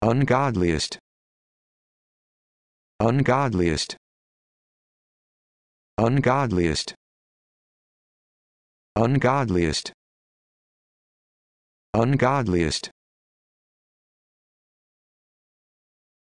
ungodliest ungodliest ungodliest ungodliest ungodliest